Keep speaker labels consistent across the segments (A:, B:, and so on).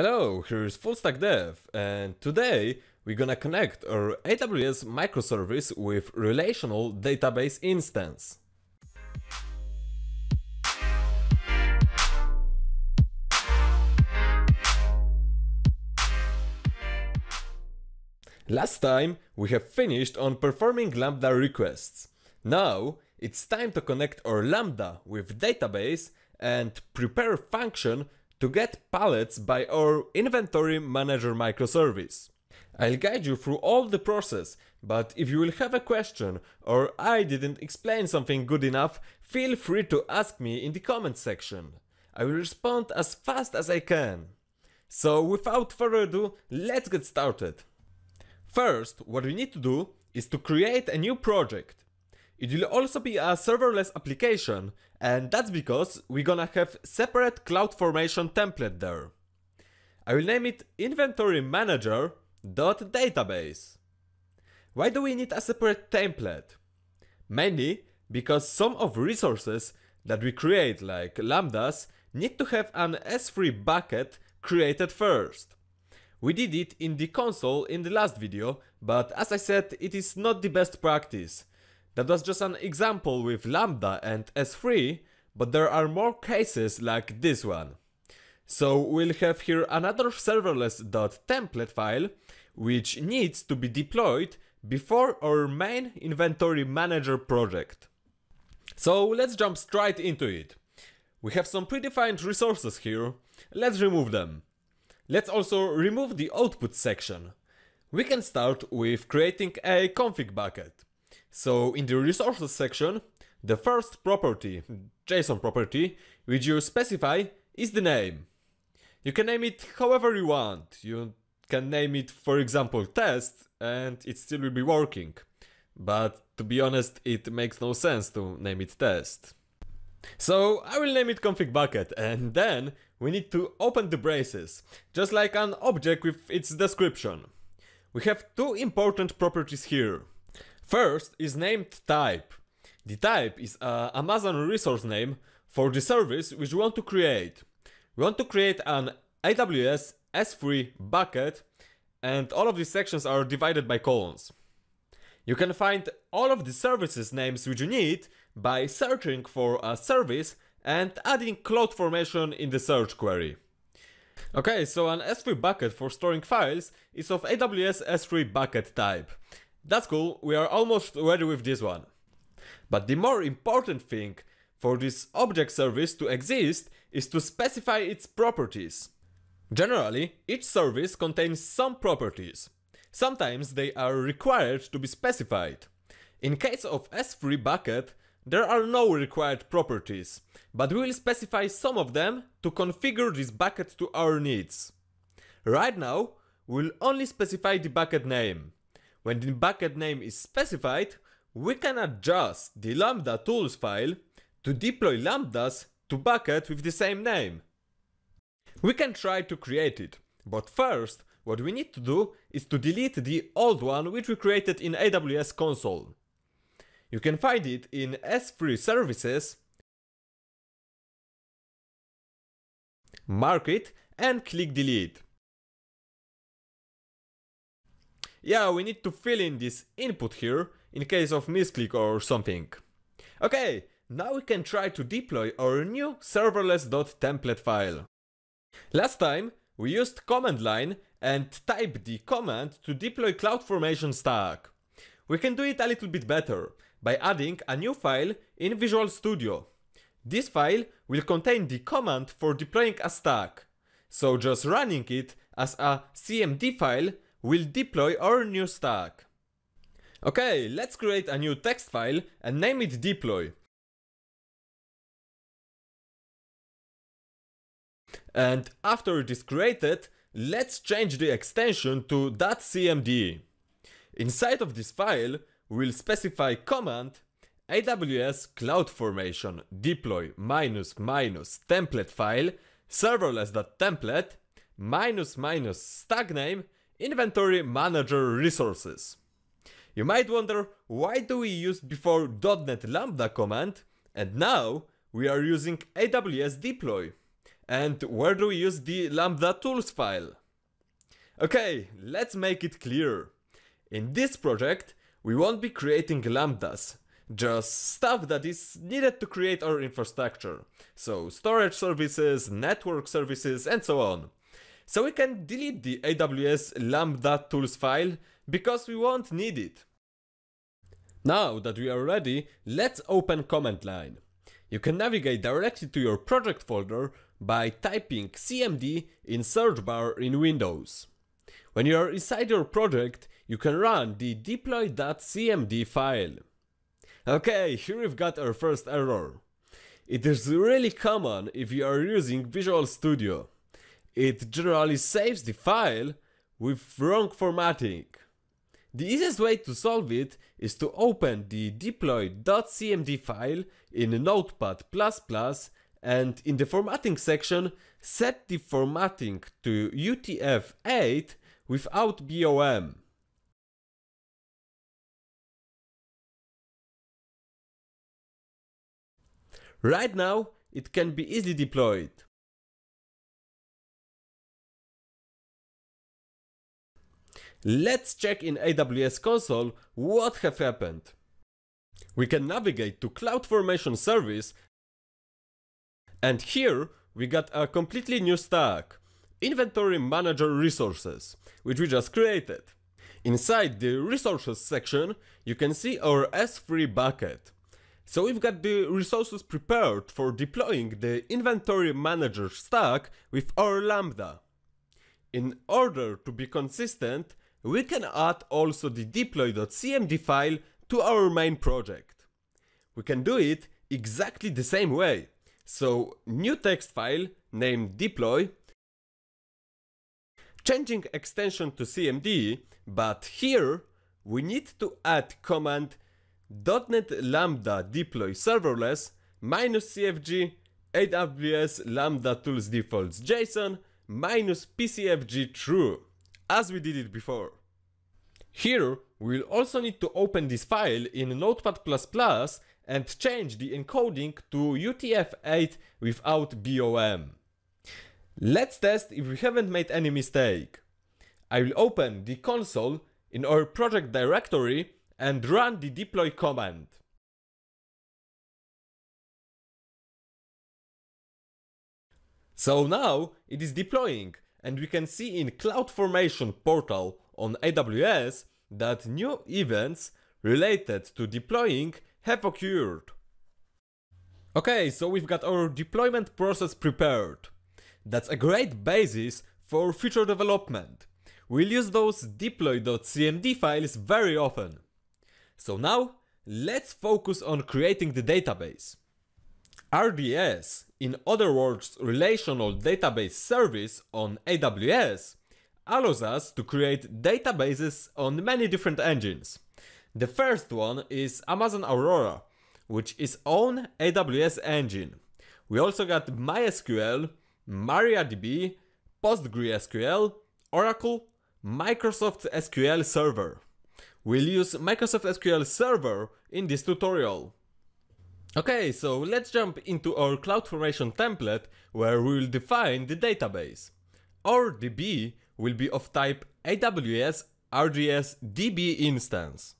A: Hello, here's Fullstack Dev, and today we're gonna connect our AWS microservice with relational database instance. Last time we have finished on performing Lambda requests. Now it's time to connect our Lambda with database and prepare function to get pallets by our inventory manager microservice. I'll guide you through all the process, but if you will have a question or I didn't explain something good enough, feel free to ask me in the comment section. I will respond as fast as I can. So without further ado, let's get started. First, what we need to do is to create a new project. It will also be a serverless application, and that's because we're gonna have separate CloudFormation template there. I will name it inventory Why do we need a separate template? Mainly because some of resources that we create like lambdas need to have an S3 bucket created first. We did it in the console in the last video, but as I said, it is not the best practice, that was just an example with Lambda and S3, but there are more cases like this one. So we'll have here another serverless.template file, which needs to be deployed before our main inventory manager project. So let's jump straight into it. We have some predefined resources here, let's remove them. Let's also remove the output section. We can start with creating a config bucket. So in the resources section, the first property, JSON property, which you specify is the name. You can name it however you want. You can name it, for example, test, and it still will be working. But to be honest, it makes no sense to name it test. So I will name it config bucket and then we need to open the braces, just like an object with its description. We have two important properties here. First is named type. The type is an uh, Amazon resource name for the service which we want to create. We want to create an AWS S3 bucket and all of these sections are divided by colons. You can find all of the services names which you need by searching for a service and adding CloudFormation in the search query. Okay, so an S3 bucket for storing files is of AWS S3 bucket type. That's cool, we are almost ready with this one. But the more important thing for this object service to exist is to specify its properties. Generally, each service contains some properties. Sometimes they are required to be specified. In case of S3 bucket, there are no required properties, but we will specify some of them to configure this bucket to our needs. Right now, we'll only specify the bucket name. When the bucket name is specified, we can adjust the lambda tools file to deploy lambdas to bucket with the same name. We can try to create it, but first what we need to do is to delete the old one which we created in AWS console. You can find it in S3 services, mark it and click delete. yeah, we need to fill in this input here in case of misclick or something. Okay, now we can try to deploy our new serverless.template file. Last time, we used command line and type the command to deploy CloudFormation stack. We can do it a little bit better by adding a new file in Visual Studio. This file will contain the command for deploying a stack, so just running it as a cmd file we'll deploy our new stack. Okay, let's create a new text file and name it deploy. And after it is created, let's change the extension to .cmd. Inside of this file, we'll specify command AWS CloudFormation deploy minus minus template file serverless.template minus minus stack name Inventory Manager Resources. You might wonder why do we use before .NET Lambda command and now we are using AWS deploy. And where do we use the Lambda tools file? Okay, let's make it clear. In this project, we won't be creating lambdas, just stuff that is needed to create our infrastructure. So storage services, network services, and so on. So we can delete the AWS Lambda tools file because we won't need it. Now that we are ready, let's open command line. You can navigate directly to your project folder by typing cmd in search bar in Windows. When you are inside your project, you can run the deploy.cmd file. Okay, here we've got our first error. It is really common if you are using Visual Studio. It generally saves the file with wrong formatting. The easiest way to solve it is to open the deploy.cmd file in Notepad++ and in the formatting section set the formatting to UTF-8 without BOM. Right now it can be easily deployed. Let's check in AWS console what have happened. We can navigate to CloudFormation service and here we got a completely new stack, Inventory Manager Resources, which we just created. Inside the resources section, you can see our S3 bucket. So we've got the resources prepared for deploying the inventory manager stack with our Lambda. In order to be consistent, we can add also the deploy.cmd file to our main project. We can do it exactly the same way. So new text file named deploy, changing extension to cmd, but here we need to add command .NET Lambda deploy serverless minus cfg AWS Lambda tools defaults JSON minus PCFG true as we did it before. Here, we'll also need to open this file in Notepad++ and change the encoding to UTF-8 without BOM. Let's test if we haven't made any mistake. I will open the console in our project directory and run the deploy command. So now it is deploying and we can see in CloudFormation portal on AWS that new events related to deploying have occurred. Okay, so we've got our deployment process prepared. That's a great basis for future development. We'll use those deploy.cmd files very often. So now, let's focus on creating the database. RDS, in other words Relational Database Service on AWS, allows us to create databases on many different engines. The first one is Amazon Aurora, which is own AWS engine. We also got MySQL, MariaDB, PostgreSQL, Oracle, Microsoft SQL Server. We'll use Microsoft SQL Server in this tutorial. Okay, so let's jump into our CloudFormation template where we will define the database. Our DB will be of type AWS RDS DB instance.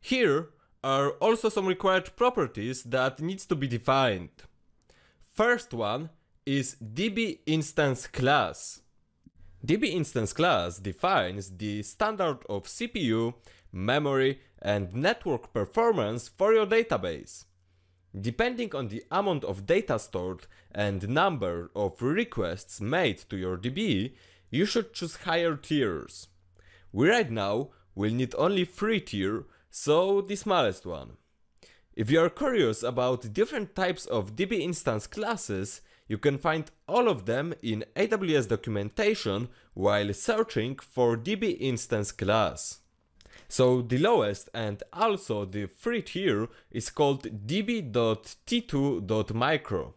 A: Here are also some required properties that needs to be defined. First one is DB instance class. DB instance class defines the standard of CPU, memory and network performance for your database. Depending on the amount of data stored and number of requests made to your DB, you should choose higher tiers. We right now will need only 3 tier, so the smallest one. If you are curious about different types of DB instance classes, you can find all of them in AWS documentation while searching for DB instance class. So the lowest and also the free tier is called db.t2.micro.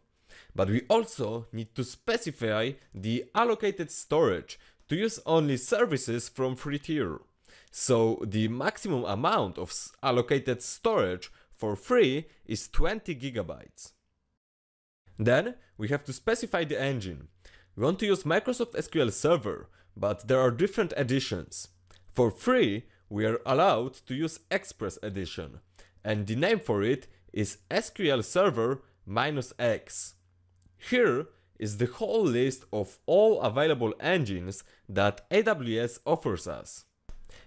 A: But we also need to specify the allocated storage to use only services from free tier. So the maximum amount of allocated storage for free is 20 gigabytes. Then we have to specify the engine. We want to use Microsoft SQL Server, but there are different editions. For free, we are allowed to use Express Edition, and the name for it is SQL Server minus X. Here is the whole list of all available engines that AWS offers us.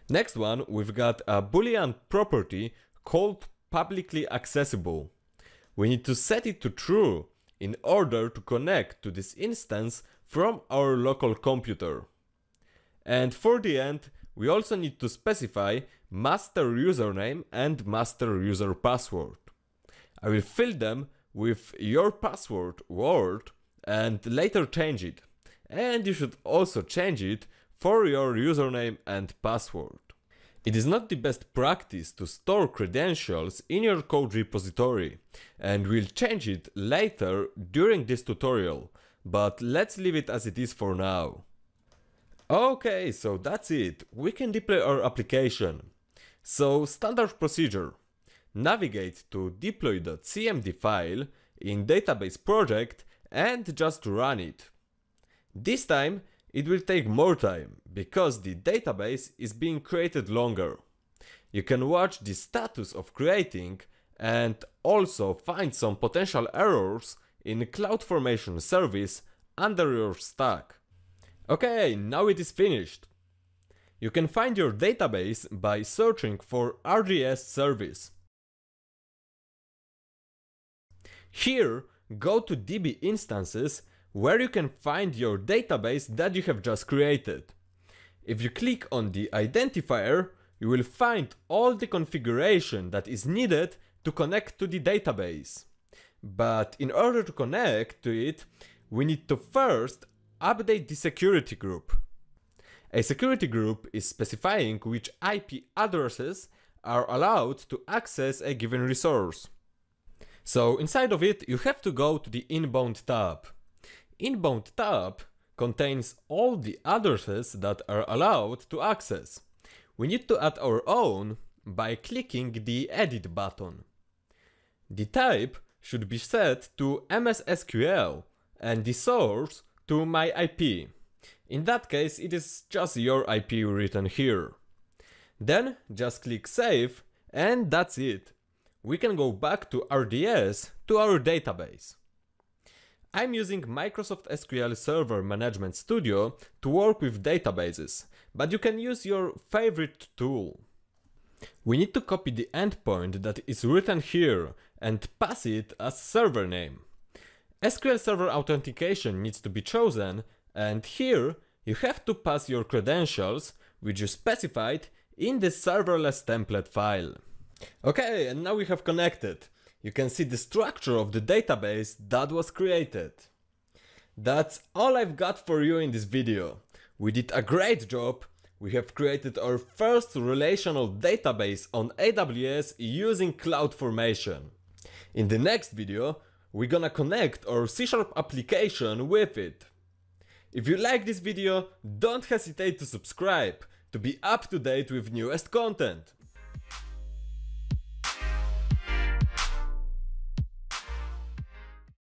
A: Next one, we've got a boolean property called publicly accessible. We need to set it to true in order to connect to this instance from our local computer. And for the end, we also need to specify master username and master user password. I will fill them with your password word and later change it. And you should also change it for your username and password. It is not the best practice to store credentials in your code repository and we'll change it later during this tutorial, but let's leave it as it is for now. Okay, so that's it. We can deploy our application. So standard procedure. Navigate to deploy.cmd file in database project and just run it. This time it will take more time because the database is being created longer. You can watch the status of creating and also find some potential errors in CloudFormation service under your stack. Okay, now it is finished. You can find your database by searching for RGS service. Here, go to DB instances where you can find your database that you have just created. If you click on the identifier, you will find all the configuration that is needed to connect to the database. But in order to connect to it, we need to first Update the security group. A security group is specifying which IP addresses are allowed to access a given resource. So inside of it, you have to go to the inbound tab. Inbound tab contains all the addresses that are allowed to access. We need to add our own by clicking the edit button. The type should be set to MSSQL and the source to my IP. In that case, it is just your IP written here. Then just click save and that's it. We can go back to RDS to our database. I'm using Microsoft SQL Server Management Studio to work with databases, but you can use your favorite tool. We need to copy the endpoint that is written here and pass it as server name. SQL Server authentication needs to be chosen and here you have to pass your credentials which you specified in the serverless template file. Okay, and now we have connected. You can see the structure of the database that was created. That's all I've got for you in this video. We did a great job. We have created our first relational database on AWS using CloudFormation. In the next video, we're gonna connect our C Sharp application with it. If you like this video, don't hesitate to subscribe to be up to date with newest content.